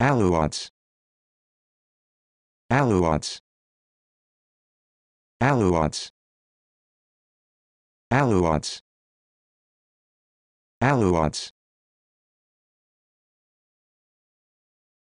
Alouettes. Alouettes. Alouettes. Alouettes. Alouettes.